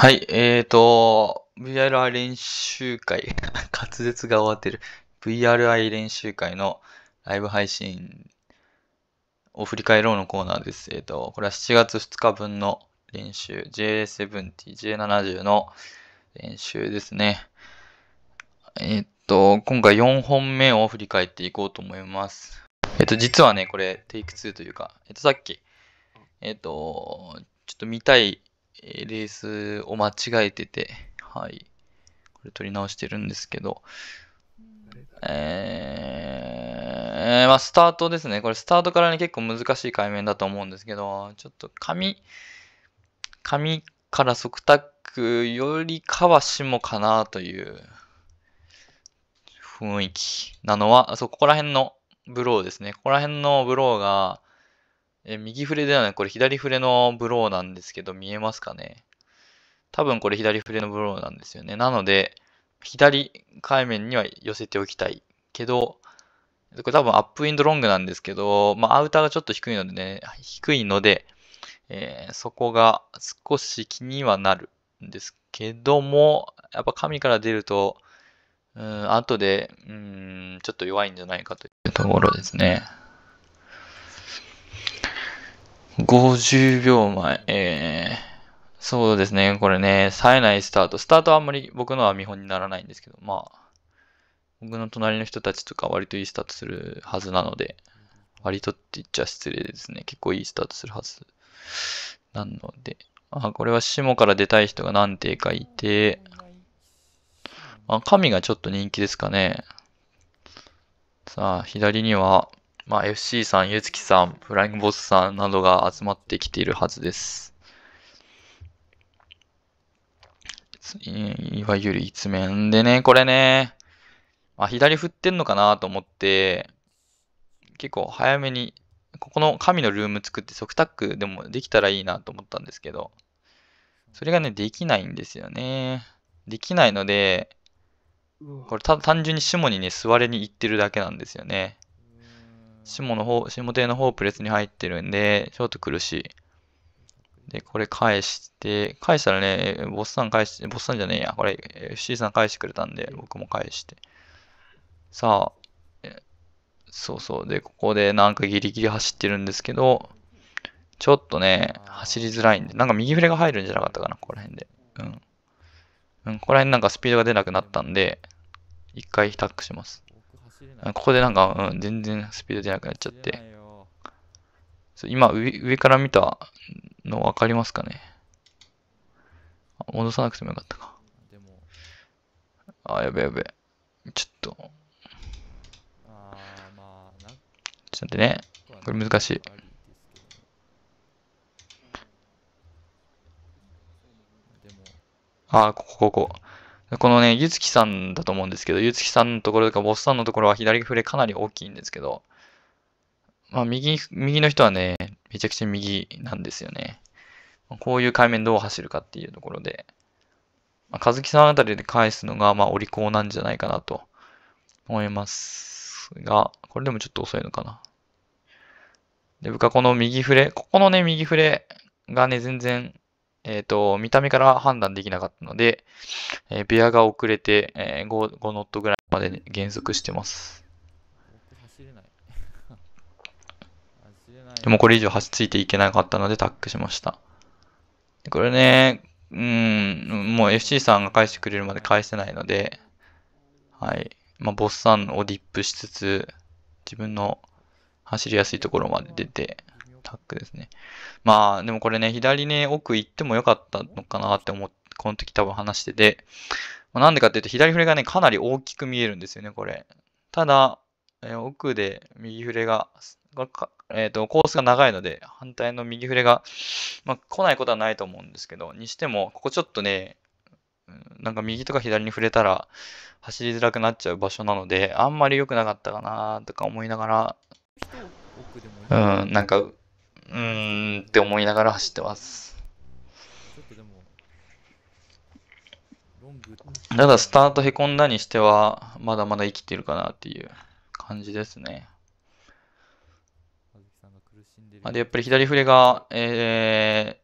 はい、えーと、VRI 練習会、滑舌が終わってる。VRI 練習会のライブ配信を振り返ろうのコーナーです。えっ、ー、と、これは7月2日分の練習、J70、J70 の練習ですね。えっ、ー、と、今回4本目を振り返っていこうと思います。えっ、ー、と、実はね、これ、テイク2というか、えっ、と、さっき、えっ、と、ちょっと見たいレースを間違えてて、はい。これ取り直してるんですけど、えー、まあ、スタートですね。これスタートからね、結構難しい解面だと思うんですけど、ちょっと紙、紙から速タックよりかはもかなという雰囲気なのは、そこら辺のブローですね。ここら辺のブローが、え右触れではない、これ左フレのブローなんですけど、見えますかね多分これ左フレのブローなんですよね。なので、左海面には寄せておきたいけど、これ多分アップウィンドロングなんですけど、まあ、アウターがちょっと低いのでね、低いので、えー、そこが少し気にはなるんですけども、やっぱ神から出ると、うん、後で、うん、ちょっと弱いんじゃないかというところですね。50秒前。えー、そうですね。これね、冴えないスタート。スタートはあんまり僕のは見本にならないんですけど、まあ、僕の隣の人たちとか割といいスタートするはずなので、割とって言っちゃ失礼ですね。結構いいスタートするはずなので。あ、これは下から出たい人が何てかいて、まあ、神がちょっと人気ですかね。さあ、左には、まあ、FC さん、ゆつきさん、フライングボスさんなどが集まってきているはずです。いわゆる一面でね、これね、まあ、左振ってんのかなと思って、結構早めに、ここの神のルーム作って即タックでもできたらいいなと思ったんですけど、それがね、できないんですよね。できないので、これ単純に下にね、座れに行ってるだけなんですよね。下の方、下手の方プレスに入ってるんで、ちょっと苦しい。で、これ返して、返したらね、ボスさん返して、ボスさんじゃねえや、これ FC さん返してくれたんで、僕も返して。さあ、そうそう。で、ここでなんかギリギリ走ってるんですけど、ちょっとね、走りづらいんで、なんか右フレが入るんじゃなかったかな、ここら辺で。うん。うん、ここら辺なんかスピードが出なくなったんで、一回タックします。ここでなんか、うん、全然スピード出なくなっちゃって。今上、上から見たの分かりますかね戻さなくてもよかったか。あ、やべやべ。ちょっと。ちょっと待ってね。これ難しい。あ、ここ、ここ。このね、ゆつきさんだと思うんですけど、ゆつきさんのところとか、ボスさんのところは左触れかなり大きいんですけど、まあ、右、右の人はね、めちゃくちゃ右なんですよね。こういう海面どう走るかっていうところで、まあ、ずきさんあたりで返すのが、まあ、お利口なんじゃないかなと思いますが、これでもちょっと遅いのかな。で、僕はこの右振れ、ここのね、右振れがね、全然えっ、ー、と、見た目から判断できなかったので、えー、ベアが遅れて、えー、5, 5ノットぐらいまで減速してます。でもこれ以上走ついていけなかったのでタックしました。これね、うん、もう FC さんが返してくれるまで返せないので、はい。まあ、ボスさんをディップしつつ、自分の走りやすいところまで出て、タックですね。まあ、でもこれね、左ね、奥行ってもよかったのかなって思って、この時多分話してて、まあ、なんでかっていうと、左振れがね、かなり大きく見えるんですよね、これ。ただ、えー、奥で右振れが、えっ、ー、と、コースが長いので、反対の右振れが、まあ、来ないことはないと思うんですけど、にしても、ここちょっとね、なんか右とか左に触れたら走りづらくなっちゃう場所なので、あんまり良くなかったかなとか思いながら、うん、なんかうーんって思いながら走ってますただスタートへこんだにしてはまだまだ生きてるかなっていう感じですねあでやっぱり左振れが、え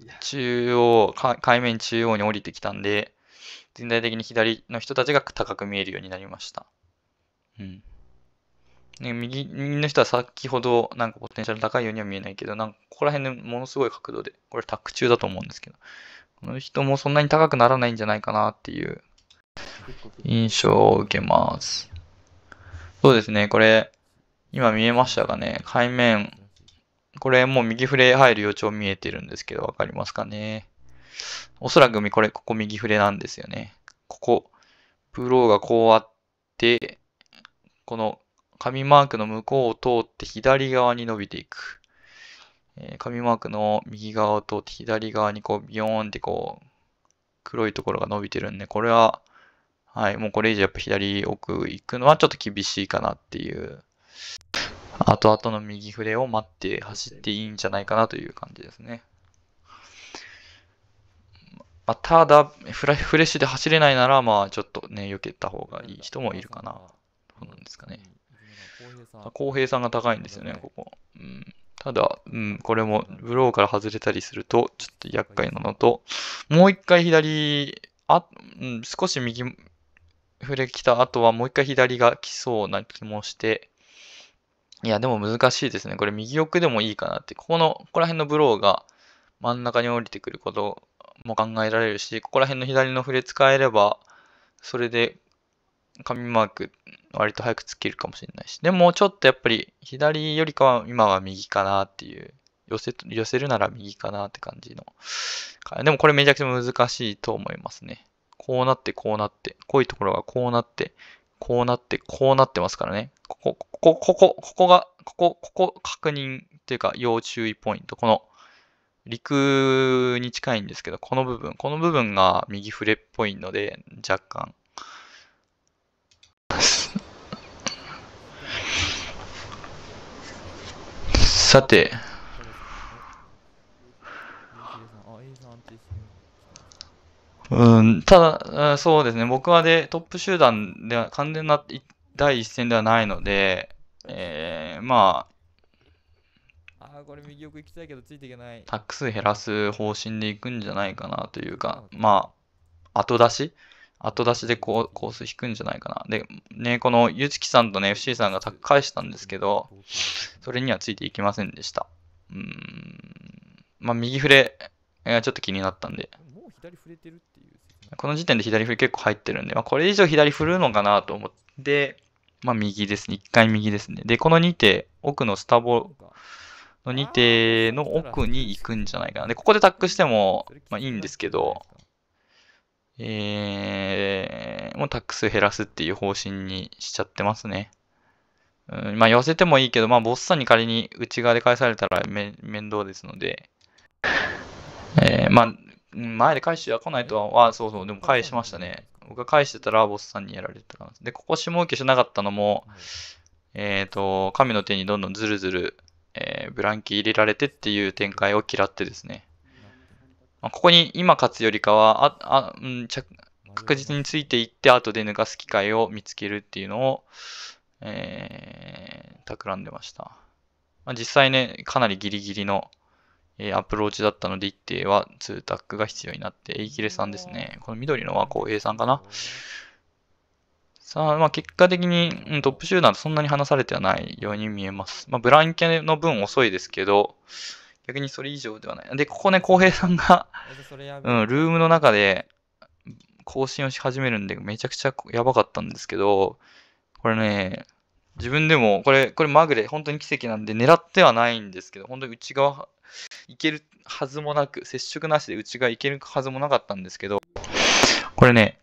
ー、中央海面中央に降りてきたんで全体的に左の人たちが高く見えるようになりましたうんね、右の人は先ほどなんかポテンシャル高いようには見えないけど、なんかここら辺でものすごい角度で、これタック中だと思うんですけど、この人もそんなに高くならないんじゃないかなっていう印象を受けます。そうですね、これ、今見えましたがね、海面、これもう右フレ入る予兆見えてるんですけど、わかりますかね。おそらくこれ、ここ右フレなんですよね。ここ、プローがこうあって、この紙マークの向こうを通って左側に伸びていく。え紙マークの右側を通って左側にこうビヨーンってこう黒いところが伸びてるんで、これは、はい、もうこれ以上やっぱ左奥行くのはちょっと厳しいかなっていう。後々の右筆を待って走っていいんじゃないかなという感じですね。まあ、ただフラ、フレッシュで走れないなら、まあちょっとね、避けた方がいい人もいるかな。どうなんですかね。公平さんが高いんですよね、ここ。うん、ただ、うん、これもブローから外れたりすると、ちょっと厄介なのと、もう一回左、あうん、少し右、振れきた後はもう一回左が来そうな気もして、いや、でも難しいですね。これ右奥でもいいかなって、ここの、ここら辺のブローが真ん中に降りてくることも考えられるし、ここら辺の左の触れ使えれば、それで紙マーク割と早く突けるかもしれないし。でもちょっとやっぱり左よりかは今は右かなっていう。寄せ、寄せるなら右かなって感じの。でもこれめちゃくちゃ難しいと思いますね。こうなって、こうなって、こういうところがこうなって、こうなって、こうなってますからね。ここ、ここ、ここ、ここが、ここ、ここ確認っていうか要注意ポイント。この陸に近いんですけど、この部分、この部分が右触れっぽいので、若干。さて。うん、ただ、そうですね、僕はでトップ集団では完全な第一線ではないので、えー、まあ、あこれ右奥行きたいけどついていけない。タック数減らす方針でいくんじゃないかなというか、まあ、後出し後出しでコース引くんじゃないかな。で、ね、このゆチきさんとね、FC さんが返したんですけど、それにはついていきませんでした。うん。まあ、右触れがちょっと気になったんで。この時点で左振り結構入ってるんで、まあ、これ以上左振るのかなと思って、まあ、右ですね。一回右ですね。で、この2手、奥のスタボの2手の奥に行くんじゃないかな。で、ここでタックしても、まあ、いいんですけど、えー、もうタックス減らすっていう方針にしちゃってますね。うん、まあ、寄せてもいいけど、まあ、ボスさんに仮に内側で返されたら面倒ですので、えー、まあ、前で返しは来ないとは、あ、そうそう、でも返しましたね。僕が返してたら、ボスさんにやられてたんでで、ここ下請けしなかったのも、えっ、ー、と、神の手にどんどんずるずる、えー、ブランキー入れられてっていう展開を嫌ってですね。まあ、ここに今勝つよりかは、あ、あ、うん、確実についていって、後で抜かす機会を見つけるっていうのを、えー、企んでました。まあ、実際ね、かなりギリギリの、えー、アプローチだったので、一定は2タックが必要になって、A 切れさんですね。この緑のはこう A さんかな。さあ、まあ、結果的に、うん、トップ集団とそんなに離されてはないように見えます。まあ、ブランケの分遅いですけど、逆にそれ以上ではない。で、ここね、浩平さんがうん、ルームの中で更新をし始めるんで、めちゃくちゃやばかったんですけど、これね、自分でも、これ、これまぐれ、本当に奇跡なんで、狙ってはないんですけど、本当に内側、いけるはずもなく、接触なしで内側いけるはずもなかったんですけど、これね、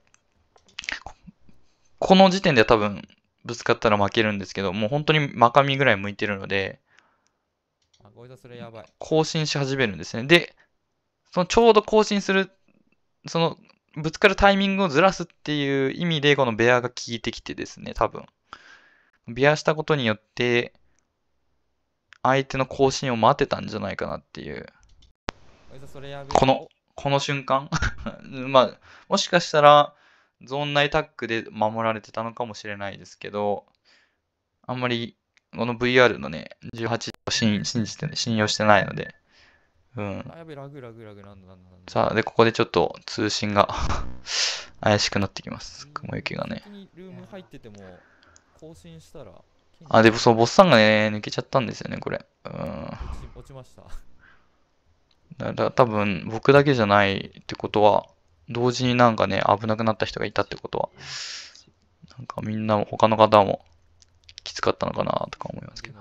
この時点では多分、ぶつかったら負けるんですけど、もう本当に真上ぐらい向いてるので、こいつはそれやばい。更新し始めるんですね。で、そのちょうど更新する、その、ぶつかるタイミングをずらすっていう意味で、このベアが効いてきてですね、多分。ベアしたことによって、相手の更新を待ってたんじゃないかなっていう。この、この瞬間 まあ、もしかしたら、ゾーン内タックで守られてたのかもしれないですけど、あんまりこの VR のね、18を信信じて、ね、信用してないので。うん。あ、やべ、ラグラグラグなんだなんだなんだ。さあ、で、ここでちょっと通信が 怪しくなってきます。雲行きがね。ルーム入ってても、更新したら。あ、でもそう、ボスさんがね、抜けちゃったんですよね、これ。うん。落ちました。だから多分、僕だけじゃないってことは、同時になんかね、危なくなった人がいたってことは、なんかみんな他の方もきつかったのかなとか思いますけど。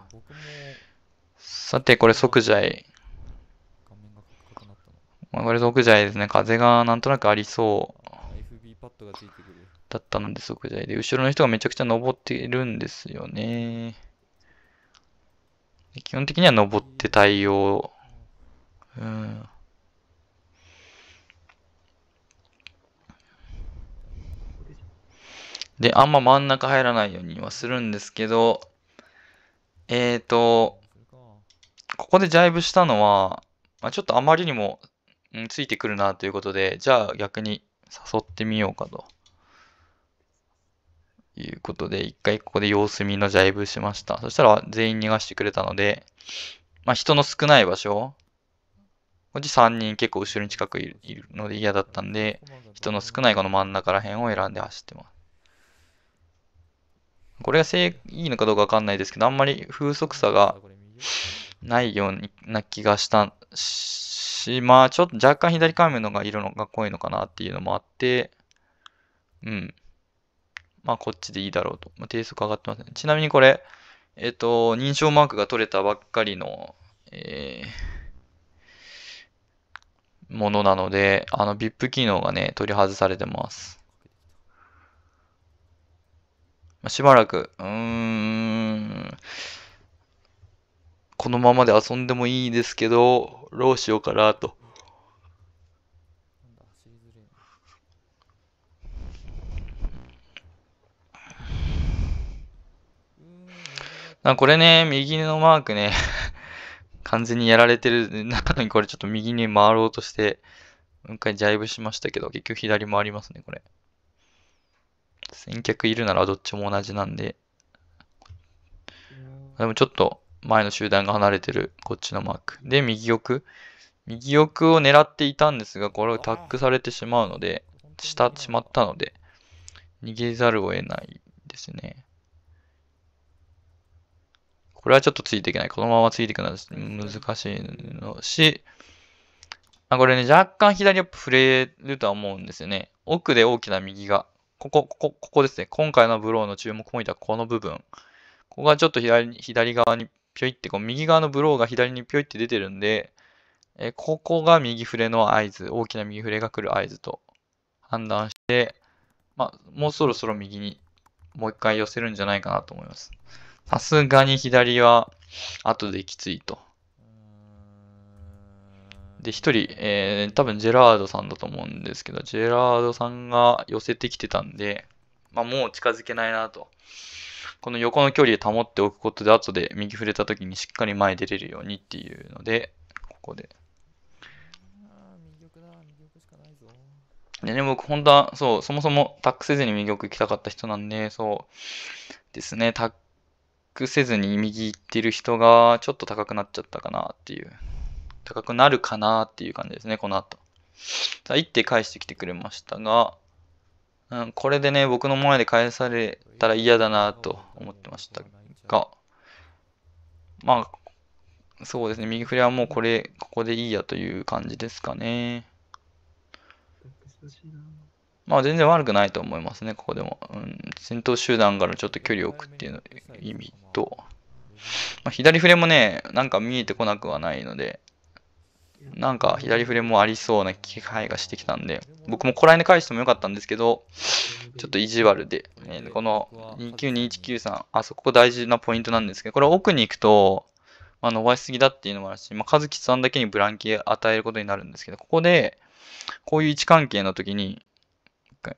さて、これ即ジャまあ、これ即座ャですね。風がなんとなくありそう。だったので即座で、後ろの人がめちゃくちゃ登ってるんですよね。基本的には登って対応。うん。で、あんま真ん中入らないようにはするんですけど、えーと、ここでジャイブしたのは、まあ、ちょっとあまりにも、うん、ついてくるなということで、じゃあ逆に誘ってみようかと。いうことで、一回ここで様子見のジャイブしました。そしたら全員逃がしてくれたので、まあ人の少ない場所、こっち3人結構後ろに近くいるので嫌だったんで、人の少ないこの真ん中ら辺を選んで走ってます。これが正いいのかどうかわかんないですけど、あんまり風速差がないような気がしたし、まあちょっと若干左側面のが色のが濃いのかなっていうのもあって、うん。まあこっちでいいだろうと。まあ、低速上がってますね。ちなみにこれ、えっ、ー、と、認証マークが取れたばっかりの、えー、ものなので、あの VIP 機能がね、取り外されてます。まあ、しばらく、うーん、このままで遊んでもいいですけど、どうしようかなと。なこれね、右のマークね 完全にやられてる。なのにこれちょっと右に回ろうとして、もう一回ジャイブしましたけど、結局左回りますね、これ。先客いるならどっちも同じなんで、でもちょっと前の集団が離れてるこっちのマーク。で、右奥。右奥を狙っていたんですが、これをタックされてしまうので、したしまったので、逃げざるを得ないですね。これはちょっとついていけない。このままついていくのは難しいのし、あこれね、若干左を振れるとは思うんですよね。奥で大きな右がここ、ここ、ここですね。今回のブローの注目ポイントはこの部分。ここがちょっと左左側にぴょいって、こう右側のブローが左にぴょいって出てるんで、えここが右触れの合図、大きな右触れが来る合図と判断して、まあ、もうそろそろ右にもう一回寄せるんじゃないかなと思います。さすがに左は後できついと。で、一人、えー、多分ジェラードさんだと思うんですけど、ジェラードさんが寄せてきてたんで、まあ、もう近づけないなと。この横の距離で保っておくことで、後で右触れた時にしっかり前出れるようにっていうので、ここで。でね、僕、本当は、そう、そもそもタックせずに右奥行きたかった人なんで、そうですね、タックせずに右行ってる人が、ちょっと高くなっちゃったかなっていう。高くなるかなっていう感じですね、この後。さあ、1手返してきてくれましたが、うん、これでね、僕の前で返されたら嫌だなと思ってましたが、まあ、そうですね、右振りはもうこれ、ここでいいやという感じですかね。まあ、全然悪くないと思いますね、ここでも。うん、先頭集団からちょっと距離を置くっていう意味と、まあ、左フレもね、なんか見えてこなくはないので、なんか左振れもありそうな気配がしてきたんで、僕もこら辺で返してもよかったんですけど、ちょっと意地悪で、えー、この292193、あそこ大事なポイントなんですけど、これ奥に行くと、まあ、伸ばしすぎだっていうのもあるし、まあ、和樹さんだけにブランキー与えることになるんですけど、ここで、こういう位置関係の時に、一回。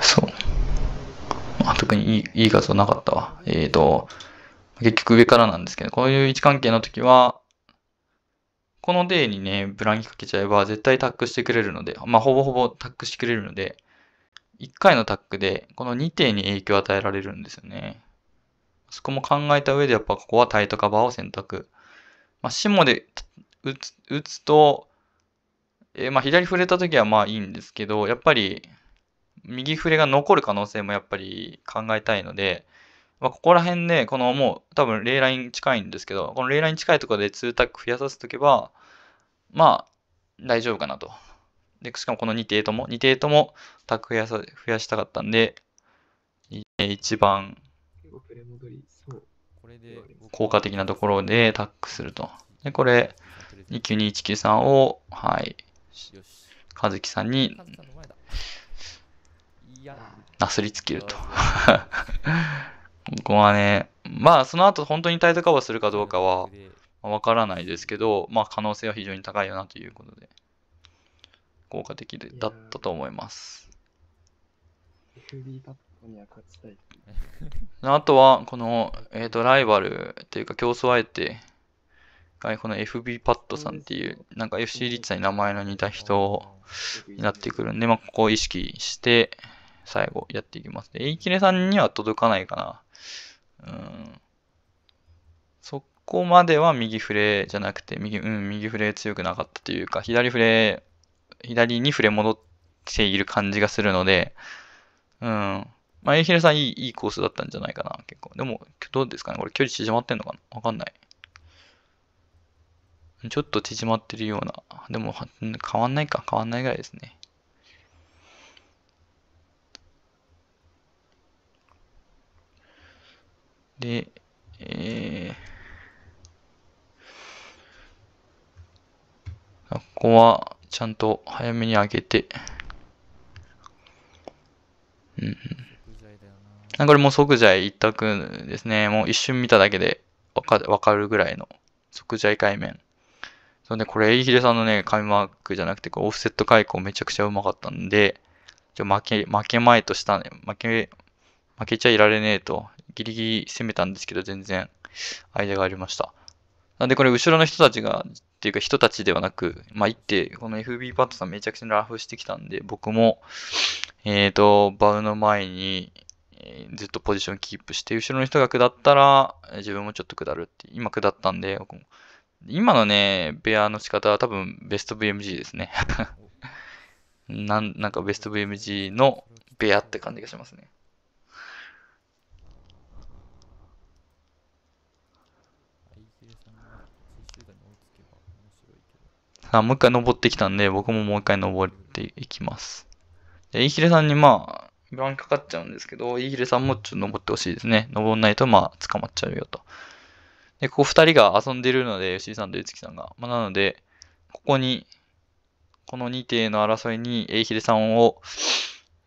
そう。まあ、特にいいいい画像なかったわ。えっ、ー、と、結局上からなんですけど、こういう位置関係の時は、この D にね、ブランキかけちゃえば絶対タックしてくれるので、まあほぼほぼタックしてくれるので、1回のタックでこの2点に影響を与えられるんですよね。そこも考えた上でやっぱここはタイトカバーを選択。まあ、シモで打つ打つと、えー、まあ左触れた時はまあいいんですけど、やっぱり右触れが残る可能性もやっぱり考えたいので、まあ、ここら辺ね、このもう多分レイライン近いんですけど、このレイライン近いところで2タック増やさせとけば、まあ、大丈夫かなと。で、しかもこの2手とも、2手ともタック増やさ、増やしたかったんで、一番効果的なところでタックすると。で、これ、292193を、はい、和樹さんに、なすりつけると。ここはね、まあその後本当にタイトカバーするかどうかはわからないですけど、まあ可能性は非常に高いよなということで、効果的でだったと思います。あとは、この、えっ、ー、と、ライバルっていうか競争相手が、この FB パットさんっていう、なんか FC リッツさんに名前の似た人になってくるんで、まあ、ここを意識して、最後やっていきます。で、A キレさんには届かないかな。うん。そこまでは右フレじゃなくて、右、うん、右フレ強くなかったというか、左フレ、左にフレ戻っている感じがするので、うん。まあ、エヒルさんいい、いいコースだったんじゃないかな、結構。でも、どうですかねこれ距離縮まってんのかなわかんない。ちょっと縮まってるような。でも、変わんないか。変わんないぐらいですね。で、えー、ここはちゃんと早めに上げて、うん。これも即剤一択ですね。もう一瞬見ただけでわかわかるぐらいの即剤界面。そうね、これ、エイヒレさんのね、紙マークじゃなくて、オフセット開口めちゃくちゃうまかったんで、負け、負け前としたね。負け、負けちゃいられねえとギリギリ攻めたんですけど、全然間がありました。なんでこれ後ろの人たちが、っていうか人たちではなく、まあ、行って、この FB パッドさんめちゃくちゃラフしてきたんで、僕も、えっ、ー、と、バウの前に、えずっとポジションキープして、後ろの人が下ったら、自分もちょっと下るって、今下ったんで、僕も。今のね、ベアの仕方は多分ベスト VMG ですね。なん、なんかベスト VMG のベアって感じがしますね。さあ、もう一回登ってきたんで、僕ももう一回登っていきます。で、イヒレさんにまあ、病院かかっちゃうんですけど、イヒレさんもちょっと登ってほしいですね。登んないとまあ、捕まっちゃうよと。で、ここ二人が遊んでるので、吉井さんとゆつきさんが。まあ、なので、ここに、この2艇の争いに、えイヒレさんを、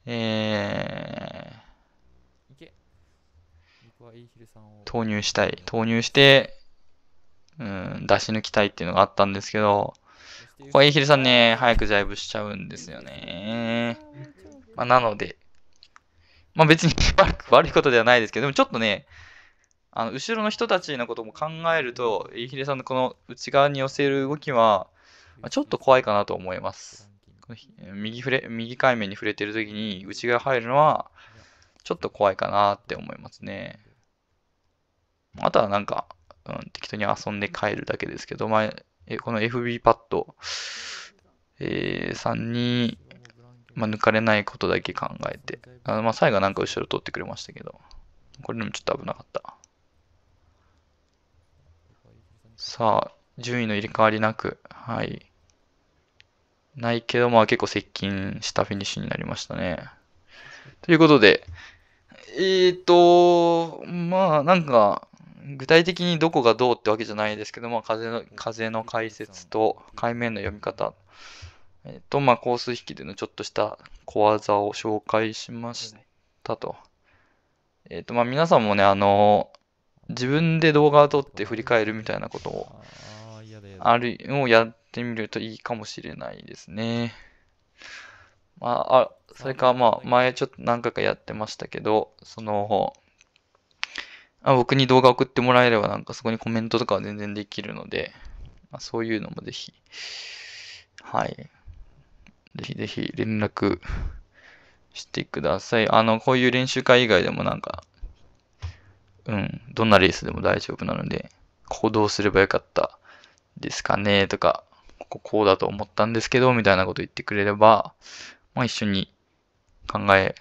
えー、投入したい。投入して、うん、出し抜きたいっていうのがあったんですけど、ここはイヒルさんね、早くジャイブしちゃうんですよね。まあ、なので、まあ別に 悪いことではないですけど、でもちょっとね、あの後ろの人たちのことも考えると、イヒルさんのこの内側に寄せる動きは、まちょっと怖いかなと思います。右触れ右回面に触れてる時に内側入るのは、ちょっと怖いかなって思いますね。あとはなんか、うん、適当に遊んで帰るだけですけど、まあ、この FB パッド、えー、さんに、まあ、抜かれないことだけ考えて、あのまあ、最後はなんか後ろ取ってくれましたけど、これでもちょっと危なかった。さあ、順位の入れ替わりなく、はい。ないけど、まあ結構接近したフィニッシュになりましたね。ということで、えっ、ー、と、まあなんか、具体的にどこがどうってわけじゃないですけど、まあ、風の風の解説と海面の読み方、えっと、まあ、コース引きでのちょっとした小技を紹介しましたと。えっ、と、まあ、皆さんもね、あの自分で動画を撮って振り返るみたいなことを、ある、をやってみるといいかもしれないですね。まあ、あそれか、まあ、前ちょっと何回かやってましたけど、その、あ僕に動画送ってもらえればなんかそこにコメントとかは全然できるので、まあ、そういうのもぜひ、はい。ぜひぜひ連絡してください。あの、こういう練習会以外でもなんか、うん、どんなレースでも大丈夫なので、行動すればよかったですかねとか、こここうだと思ったんですけど、みたいなこと言ってくれれば、まあ一緒に考え、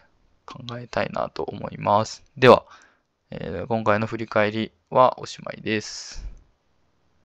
考えたいなと思います。では、えー、今回の振り返りはおしまいです。